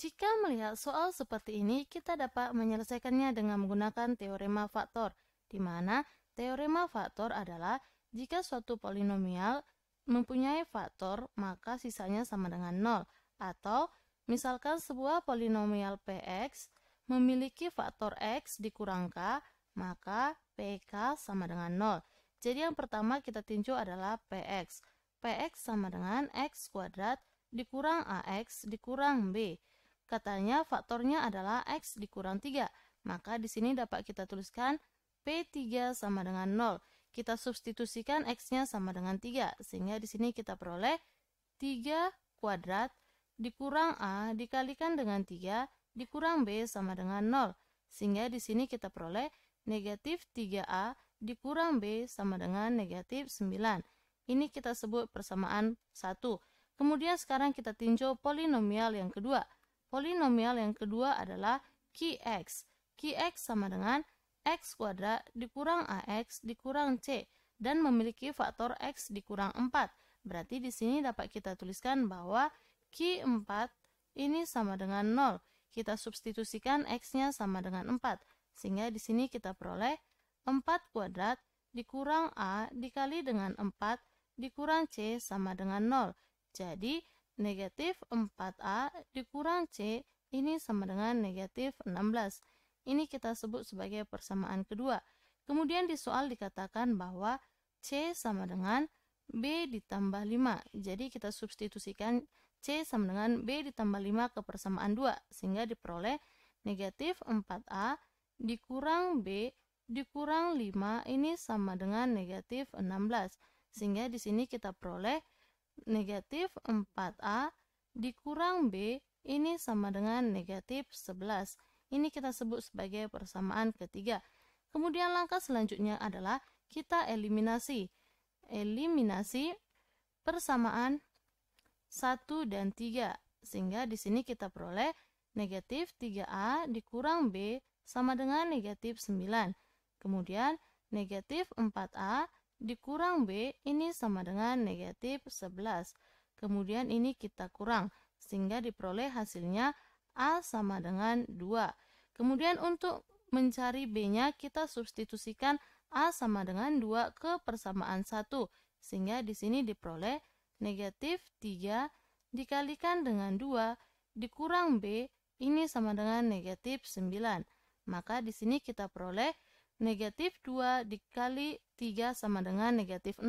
Jika melihat soal seperti ini, kita dapat menyelesaikannya dengan menggunakan teorema faktor, di mana teorema faktor adalah jika suatu polinomial mempunyai faktor, maka sisanya sama dengan 0. Atau, misalkan sebuah polinomial Px memiliki faktor X dikurang K, maka PK sama dengan 0. Jadi yang pertama kita tinjau adalah Px. Px sama dengan X kuadrat dikurang AX dikurang B. Katanya faktornya adalah X dikurang 3. Maka di sini dapat kita tuliskan P3 sama dengan 0. Kita substitusikan X-nya sama dengan 3. Sehingga di sini kita peroleh 3 kuadrat dikurang A dikalikan dengan 3 dikurang B sama dengan 0. Sehingga di sini kita peroleh negatif 3A dikurang B sama dengan negatif 9. Ini kita sebut persamaan 1. Kemudian sekarang kita tinjau polinomial yang kedua Polinomial yang kedua adalah qx. qx sama dengan x kuadrat dikurang ax dikurang c dan memiliki faktor x dikurang 4. Berarti di sini dapat kita tuliskan bahwa q4 ini sama dengan 0. Kita substitusikan x-nya sama dengan 4. Sehingga di sini kita peroleh 4 kuadrat dikurang a dikali dengan 4 dikurang c sama dengan 0. Jadi Negatif 4A dikurang C ini sama dengan negatif 16. Ini kita sebut sebagai persamaan kedua. Kemudian di soal dikatakan bahwa C sama dengan B ditambah 5. Jadi kita substitusikan C sama dengan B ditambah 5 ke persamaan 2. Sehingga diperoleh negatif 4A dikurang B dikurang 5 ini sama dengan negatif 16. Sehingga di sini kita peroleh negatif 4A dikurang B ini sama dengan negatif 11. Ini kita sebut sebagai persamaan ketiga. Kemudian langkah selanjutnya adalah kita eliminasi. Eliminasi persamaan 1 dan 3. Sehingga di sini kita peroleh negatif 3A dikurang B sama dengan negatif 9. Kemudian negatif 4A dikurang B ini sama dengan negatif 11. Kemudian ini kita kurang, sehingga diperoleh hasilnya A sama dengan 2. Kemudian untuk mencari B-nya, kita substitusikan A sama dengan 2 ke persamaan 1, sehingga di sini diperoleh negatif 3 dikalikan dengan 2 dikurang B, ini sama dengan negatif 9. Maka di sini kita peroleh Negatif 2 dikali 3 sama dengan negatif 6.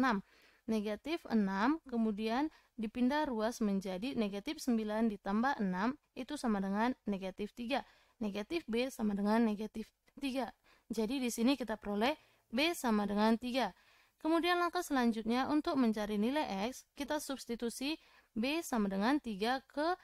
Negatif 6 kemudian dipindah ruas menjadi negatif 9 ditambah 6 itu sama dengan negatif 3. Negatif B sama dengan negatif 3. Jadi di sini kita peroleh B sama dengan 3. Kemudian langkah selanjutnya untuk mencari nilai X, kita substitusi B sama dengan 3 ke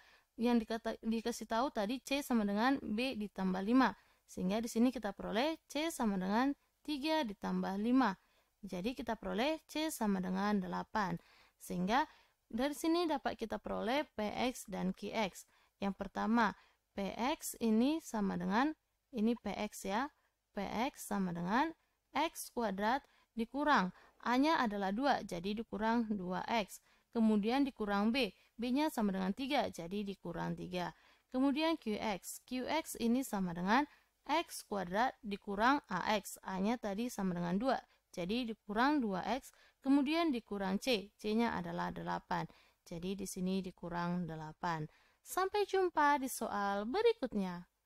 yang dikata, dikasih tahu tadi C sama dengan B ditambah 5. Sehingga di sini kita peroleh C sama dengan 3 ditambah 5. Jadi kita peroleh C sama dengan 8. Sehingga dari sini dapat kita peroleh PX dan QX. Yang pertama, PX ini sama dengan, ini PX ya, PX sama dengan X kuadrat dikurang. A-nya adalah 2, jadi dikurang 2X. Kemudian dikurang B, B-nya sama dengan 3, jadi dikurang 3. Kemudian QX, QX ini sama dengan X kuadrat dikurang AX. A-nya tadi sama dengan 2. Jadi dikurang 2X, kemudian dikurang C. C-nya adalah 8. Jadi di sini dikurang 8. Sampai jumpa di soal berikutnya.